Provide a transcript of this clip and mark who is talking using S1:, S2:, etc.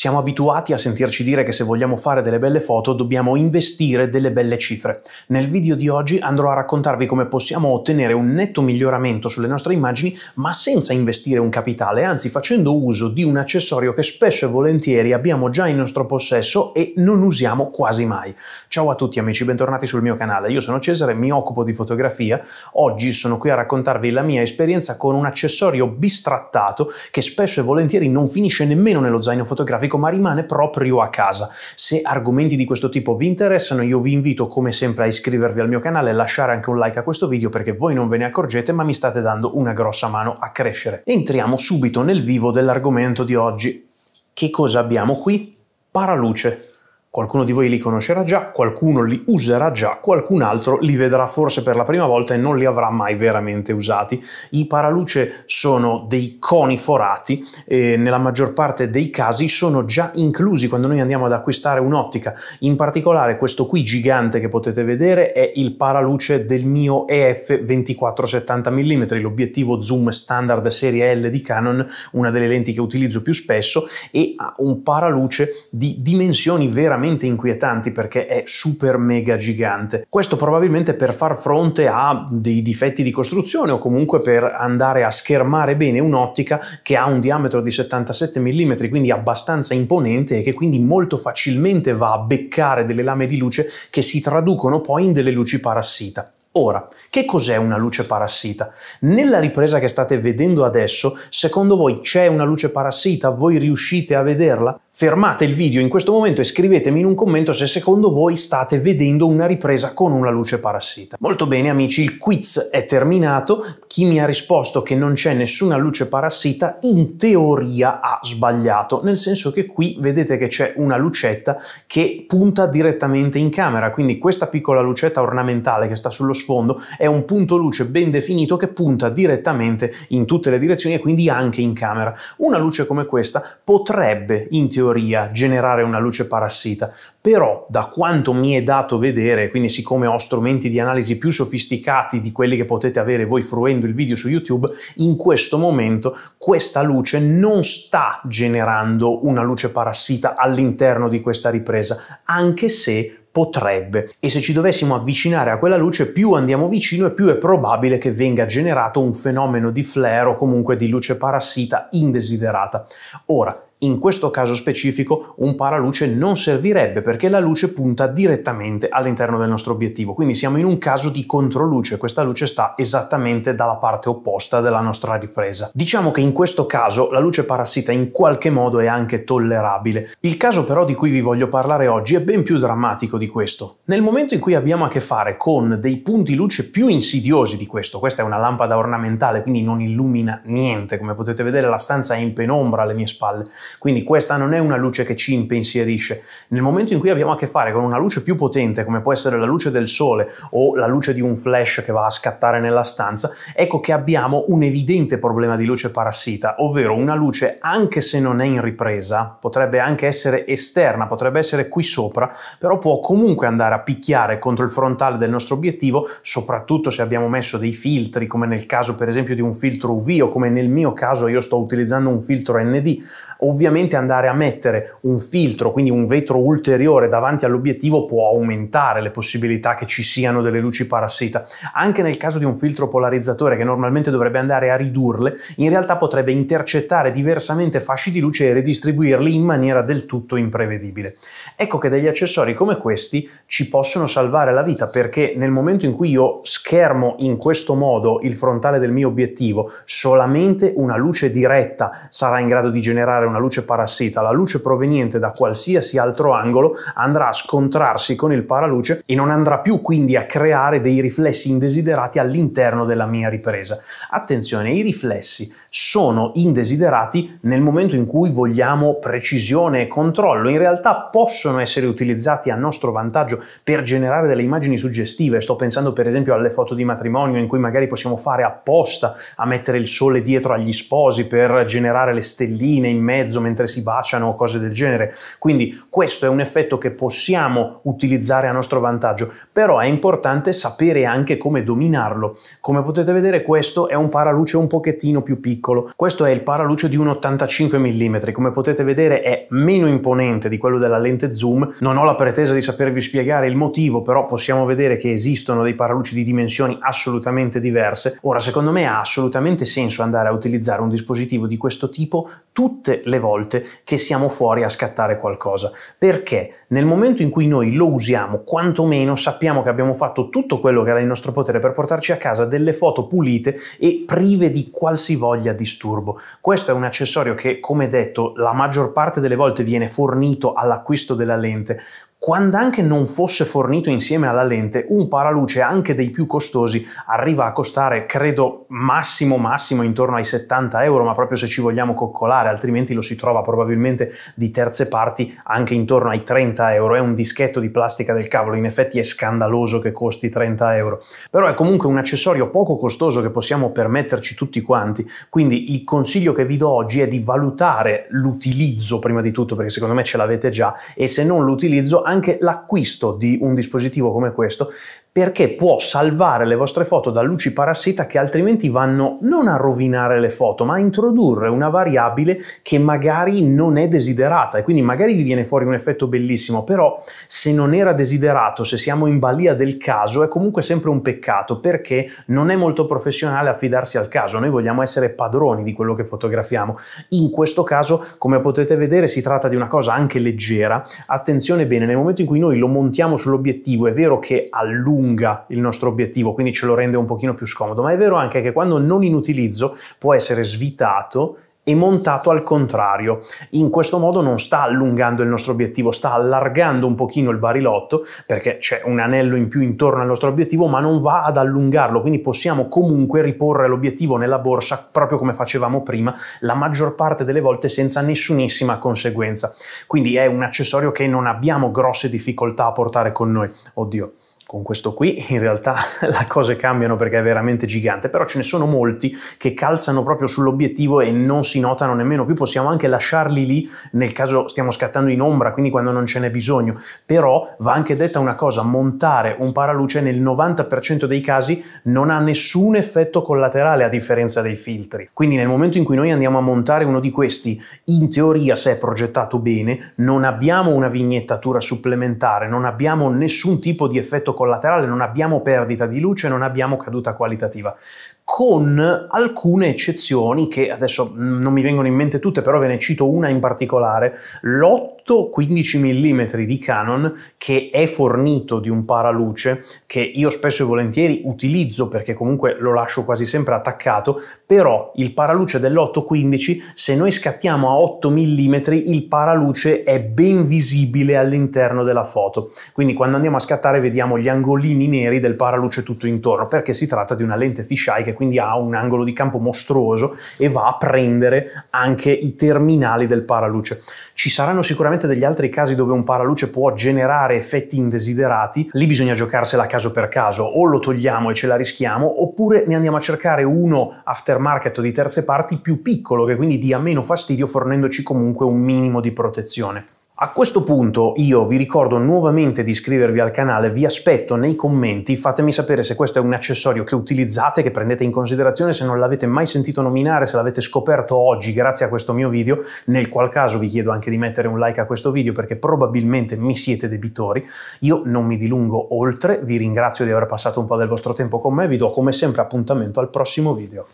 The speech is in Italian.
S1: Siamo abituati a sentirci dire che se vogliamo fare delle belle foto dobbiamo investire delle belle cifre. Nel video di oggi andrò a raccontarvi come possiamo ottenere un netto miglioramento sulle nostre immagini ma senza investire un capitale, anzi facendo uso di un accessorio che spesso e volentieri abbiamo già in nostro possesso e non usiamo quasi mai. Ciao a tutti amici, bentornati sul mio canale. Io sono Cesare, mi occupo di fotografia. Oggi sono qui a raccontarvi la mia esperienza con un accessorio bistrattato che spesso e volentieri non finisce nemmeno nello zaino fotografico accademico, ma rimane proprio a casa. Se argomenti di questo tipo vi interessano, io vi invito come sempre a iscrivervi al mio canale, e lasciare anche un like a questo video perché voi non ve ne accorgete, ma mi state dando una grossa mano a crescere. Entriamo subito nel vivo dell'argomento di oggi. Che cosa abbiamo qui? Paraluce. Qualcuno di voi li conoscerà già, qualcuno li userà già, qualcun altro li vedrà forse per la prima volta e non li avrà mai veramente usati. I paraluce sono dei coni forati e nella maggior parte dei casi sono già inclusi quando noi andiamo ad acquistare un'ottica. In particolare questo qui gigante che potete vedere è il paraluce del mio EF 2470 mm, l'obiettivo zoom standard serie L di Canon, una delle lenti che utilizzo più spesso, e ha un paraluce di dimensioni veramente veramente inquietanti perché è super mega gigante. Questo probabilmente per far fronte a dei difetti di costruzione o comunque per andare a schermare bene un'ottica che ha un diametro di 77 mm, quindi abbastanza imponente e che quindi molto facilmente va a beccare delle lame di luce che si traducono poi in delle luci parassita. Ora, che cos'è una luce parassita? Nella ripresa che state vedendo adesso, secondo voi c'è una luce parassita? Voi riuscite a vederla? Fermate il video in questo momento e scrivetemi in un commento se secondo voi state vedendo una ripresa con una luce parassita. Molto bene amici, il quiz è terminato. Chi mi ha risposto che non c'è nessuna luce parassita in teoria ha sbagliato, nel senso che qui vedete che c'è una lucetta che punta direttamente in camera, quindi questa piccola lucetta ornamentale che sta sullo sfondo, è un punto luce ben definito che punta direttamente in tutte le direzioni e quindi anche in camera. Una luce come questa potrebbe, in teoria, generare una luce parassita, però da quanto mi è dato vedere, quindi siccome ho strumenti di analisi più sofisticati di quelli che potete avere voi fruendo il video su YouTube, in questo momento questa luce non sta generando una luce parassita all'interno di questa ripresa, anche se potrebbe. E se ci dovessimo avvicinare a quella luce, più andiamo vicino e più è probabile che venga generato un fenomeno di flare o comunque di luce parassita indesiderata. Ora, in questo caso specifico un paraluce non servirebbe perché la luce punta direttamente all'interno del nostro obiettivo, quindi siamo in un caso di controluce, questa luce sta esattamente dalla parte opposta della nostra ripresa. Diciamo che in questo caso la luce parassita in qualche modo è anche tollerabile. Il caso però di cui vi voglio parlare oggi è ben più drammatico di questo. Nel momento in cui abbiamo a che fare con dei punti luce più insidiosi di questo, questa è una lampada ornamentale quindi non illumina niente, come potete vedere la stanza è in penombra alle mie spalle, quindi questa non è una luce che ci impensierisce. Nel momento in cui abbiamo a che fare con una luce più potente, come può essere la luce del sole o la luce di un flash che va a scattare nella stanza, ecco che abbiamo un evidente problema di luce parassita, ovvero una luce anche se non è in ripresa, potrebbe anche essere esterna, potrebbe essere qui sopra, però può comunque andare a picchiare contro il frontale del nostro obiettivo, soprattutto se abbiamo messo dei filtri, come nel caso per esempio di un filtro UV o come nel mio caso io sto utilizzando un filtro ND, ovvero Ovviamente andare a mettere un filtro, quindi un vetro ulteriore davanti all'obiettivo può aumentare le possibilità che ci siano delle luci parassita. Anche nel caso di un filtro polarizzatore che normalmente dovrebbe andare a ridurle, in realtà potrebbe intercettare diversamente fasci di luce e redistribuirli in maniera del tutto imprevedibile. Ecco che degli accessori come questi ci possono salvare la vita perché nel momento in cui io schermo in questo modo il frontale del mio obiettivo, solamente una luce diretta sarà in grado di generare una luce luce parassita, la luce proveniente da qualsiasi altro angolo andrà a scontrarsi con il paraluce e non andrà più quindi a creare dei riflessi indesiderati all'interno della mia ripresa. Attenzione, i riflessi sono indesiderati nel momento in cui vogliamo precisione e controllo, in realtà possono essere utilizzati a nostro vantaggio per generare delle immagini suggestive, sto pensando per esempio alle foto di matrimonio in cui magari possiamo fare apposta a mettere il sole dietro agli sposi per generare le stelline in mezzo peso mentre si baciano o cose del genere. Quindi questo è un effetto che possiamo utilizzare a nostro vantaggio, però è importante sapere anche come dominarlo. Come potete vedere questo è un paraluce un pochettino più piccolo. Questo è il paraluce di un 85 mm, come potete vedere è meno imponente di quello della lente zoom. Non ho la pretesa di sapervi spiegare il motivo, però possiamo vedere che esistono dei paraluci di dimensioni assolutamente diverse. Ora, secondo me ha assolutamente senso andare a utilizzare un dispositivo di questo tipo tutte le volte volte che siamo fuori a scattare qualcosa. Perché? nel momento in cui noi lo usiamo, quantomeno sappiamo che abbiamo fatto tutto quello che era in nostro potere per portarci a casa delle foto pulite e prive di qualsivoglia disturbo. Questo è un accessorio che, come detto, la maggior parte delle volte viene fornito all'acquisto della lente, quando anche non fosse fornito insieme alla lente, un paraluce anche dei più costosi arriva a costare, credo, massimo massimo intorno ai 70 euro, ma proprio se ci vogliamo coccolare, altrimenti lo si trova probabilmente di terze parti anche intorno ai 30 30 euro, è un dischetto di plastica del cavolo, in effetti è scandaloso che costi 30 euro, però è comunque un accessorio poco costoso che possiamo permetterci tutti quanti, quindi il consiglio che vi do oggi è di valutare l'utilizzo prima di tutto, perché secondo me ce l'avete già, e se non l'utilizzo anche l'acquisto di un dispositivo come questo, perché può salvare le vostre foto da luci parassita che altrimenti vanno non a rovinare le foto, ma a introdurre una variabile che magari non è desiderata e quindi magari vi viene fuori un effetto bellissimo, però se non era desiderato, se siamo in balia del caso, è comunque sempre un peccato perché non è molto professionale affidarsi al caso, noi vogliamo essere padroni di quello che fotografiamo. In questo caso, come potete vedere, si tratta di una cosa anche leggera. Attenzione bene, nel momento in cui noi lo montiamo sull'obiettivo, è vero che a lungo allunga il nostro obiettivo, quindi ce lo rende un pochino più scomodo, ma è vero anche che quando non in utilizzo può essere svitato e montato al contrario. In questo modo non sta allungando il nostro obiettivo, sta allargando un pochino il barilotto perché c'è un anello in più intorno al nostro obiettivo, ma non va ad allungarlo, quindi possiamo comunque riporre l'obiettivo nella borsa proprio come facevamo prima, la maggior parte delle volte senza nessunissima conseguenza. Quindi è un accessorio che non abbiamo grosse difficoltà a portare con noi. Oddio. Con questo qui in realtà le cose cambiano perché è veramente gigante, però ce ne sono molti che calzano proprio sull'obiettivo e non si notano nemmeno più, possiamo anche lasciarli lì nel caso stiamo scattando in ombra, quindi quando non ce n'è bisogno, però va anche detta una cosa, montare un paraluce nel 90% dei casi non ha nessun effetto collaterale a differenza dei filtri, quindi nel momento in cui noi andiamo a montare uno di questi, in teoria se è progettato bene, non abbiamo una vignettatura supplementare, non abbiamo nessun tipo di effetto collaterale, non abbiamo perdita di luce, non abbiamo caduta qualitativa con alcune eccezioni che adesso mm, non mi vengono in mente tutte, però ve ne cito una in particolare, l'8-15 mm di Canon che è fornito di un paraluce che io spesso e volentieri utilizzo perché comunque lo lascio quasi sempre attaccato, però il paraluce dell'8-15 se noi scattiamo a 8 mm il paraluce è ben visibile all'interno della foto, quindi quando andiamo a scattare vediamo gli angolini neri del paraluce tutto intorno perché si tratta di una lente fisheye che quindi ha un angolo di campo mostruoso e va a prendere anche i terminali del paraluce. Ci saranno sicuramente degli altri casi dove un paraluce può generare effetti indesiderati, lì bisogna giocarsela caso per caso, o lo togliamo e ce la rischiamo, oppure ne andiamo a cercare uno aftermarket di terze parti più piccolo, che quindi dia meno fastidio fornendoci comunque un minimo di protezione. A questo punto io vi ricordo nuovamente di iscrivervi al canale, vi aspetto nei commenti, fatemi sapere se questo è un accessorio che utilizzate, che prendete in considerazione, se non l'avete mai sentito nominare, se l'avete scoperto oggi grazie a questo mio video, nel qual caso vi chiedo anche di mettere un like a questo video perché probabilmente mi siete debitori. Io non mi dilungo oltre, vi ringrazio di aver passato un po' del vostro tempo con me, vi do come sempre appuntamento al prossimo video.